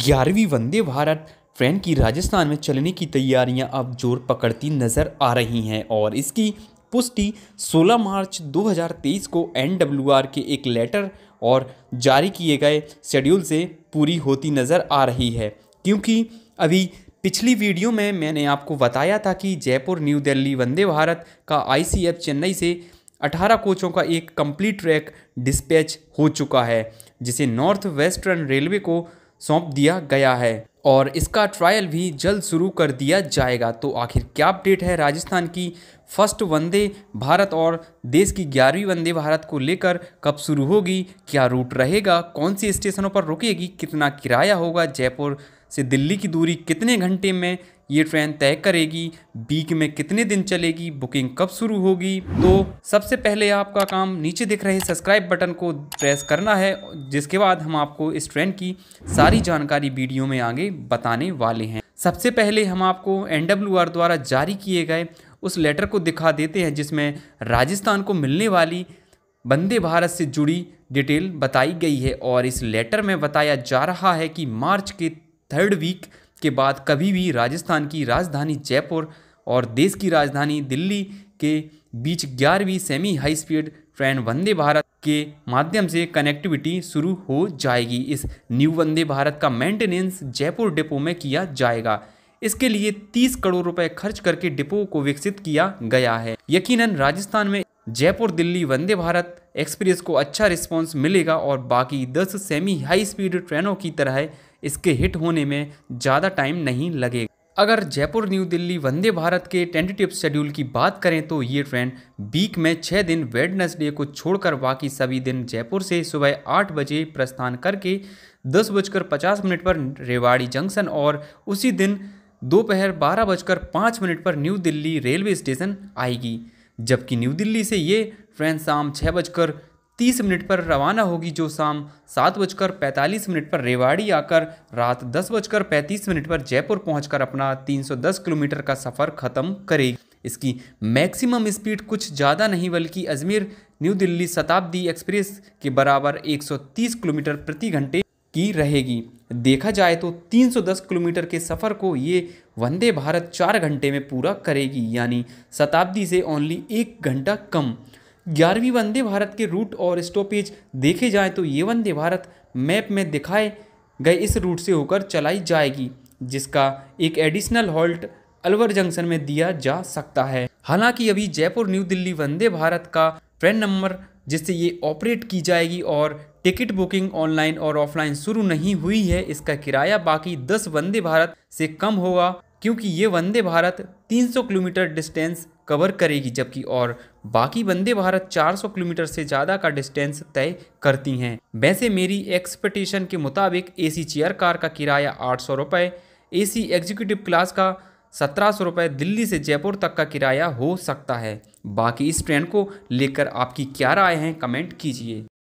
ग्यारहवीं वंदे भारत ट्रेन की राजस्थान में चलने की तैयारियां अब जोर पकड़ती नज़र आ रही हैं और इसकी पुष्टि 16 मार्च 2023 को एनडब्ल्यूआर के एक लेटर और जारी किए गए शेड्यूल से पूरी होती नज़र आ रही है क्योंकि अभी पिछली वीडियो में मैंने आपको बताया था कि जयपुर न्यू दिल्ली वंदे भारत का आईसीएफ चेन्नई से 18 कोचों का एक कंप्लीट ट्रैक डिस्पैच हो चुका है जिसे नॉर्थ वेस्टर्न रेलवे को सौंप दिया गया है और इसका ट्रायल भी जल्द शुरू कर दिया जाएगा तो आखिर क्या अपडेट है राजस्थान की फर्स्ट वंदे भारत और देश की ग्यारहवीं वंदे भारत को लेकर कब शुरू होगी क्या रूट रहेगा कौन सी स्टेशनों पर रुकेगी कितना किराया होगा जयपुर से दिल्ली की दूरी कितने घंटे में ये ट्रेन तय करेगी बीक में कितने दिन चलेगी बुकिंग कब शुरू होगी तो सबसे पहले आपका काम नीचे दिख रहे सब्सक्राइब बटन को प्रेस करना है जिसके बाद हम आपको इस ट्रेन की सारी जानकारी वीडियो में आगे बताने वाले हैं सबसे पहले हम आपको एन द्वारा जारी किए गए उस लेटर को दिखा देते हैं जिसमें राजस्थान को मिलने वाली वंदे भारत से जुड़ी डिटेल बताई गई है और इस लेटर में बताया जा रहा है कि मार्च के थर्ड वीक के बाद कभी भी राजस्थान की राजधानी जयपुर और देश की राजधानी दिल्ली के बीच ग्यारहवीं semi high speed train Vande Bharat के माध्यम से कनेक्टिविटी शुरू हो जाएगी इस न्यू वंदे भारत का मेंटेनेंस जयपुर डिपो में किया जाएगा इसके लिए 30 करोड़ रुपए खर्च करके डिपो को विकसित किया गया है यकीनन राजस्थान में जयपुर दिल्ली वंदे भारत एक्सप्रेस को अच्छा रिस्पांस मिलेगा और बाकी 10 सेमी हाई स्पीड ट्रेनों की तरह इसके हिट होने में ज़्यादा टाइम नहीं लगेगा अगर जयपुर न्यू दिल्ली वंदे भारत के टेंटेटिव शेड्यूल की बात करें तो ये ट्रेन वीक में छः दिन वेडनेसडे को छोड़कर बाकी सभी दिन जयपुर से सुबह आठ बजे प्रस्थान करके दस बजकर पचास मिनट पर रेवाड़ी जंक्शन और उसी दिन दोपहर बारह बजकर पाँच मिनट पर न्यू दिल्ली रेलवे स्टेशन आएगी जबकि न्यू दिल्ली से ये ट्रेन शाम छः बजकर तीस मिनट पर रवाना होगी जो शाम सात बजकर पैंतालीस मिनट पर रेवाड़ी आकर रात दस बजकर पैंतीस मिनट पर जयपुर पहुंचकर अपना 310 किलोमीटर का सफ़र ख़त्म करेगी इसकी मैक्सिमम स्पीड कुछ ज़्यादा नहीं बल्कि अजमेर न्यू दिल्ली शताब्दी एक्सप्रेस के बराबर 130 किलोमीटर प्रति घंटे की रहेगी देखा जाए तो 310 किलोमीटर के सफ़र को ये वंदे भारत चार घंटे में पूरा करेगी यानी शताब्दी से ओनली एक घंटा कम ग्यारहवीं वंदे भारत के रूट और स्टॉपेज देखे जाए तो ये वंदे भारत मैप में दिखाए गए इस रूट से होकर चलाई जाएगी जिसका एक एडिशनल हॉल्ट अलवर जंक्शन में दिया जा सकता है हालांकि अभी जयपुर न्यू दिल्ली वंदे भारत का ट्रेन नंबर जिससे ये ऑपरेट की जाएगी और टिकट बुकिंग ऑनलाइन और ऑफलाइन शुरू नहीं हुई है इसका किराया बाकी दस वंदे भारत से कम होगा क्योंकि ये Vande Bharat 300 kilometre distance cover करेगी जबकि और बाकी वंदे भारत 400 किलोमीटर से ज़्यादा का डिस्टेंस तय करती हैं वैसे मेरी एक्सपेक्टेशन के मुताबिक एसी चेयर कार का किराया आठ सौ रुपये ए एग्जीक्यूटिव क्लास का सत्रह सौ रुपये दिल्ली से जयपुर तक का किराया हो सकता है बाकी इस ट्रेन को लेकर आपकी क्या राय है कमेंट कीजिए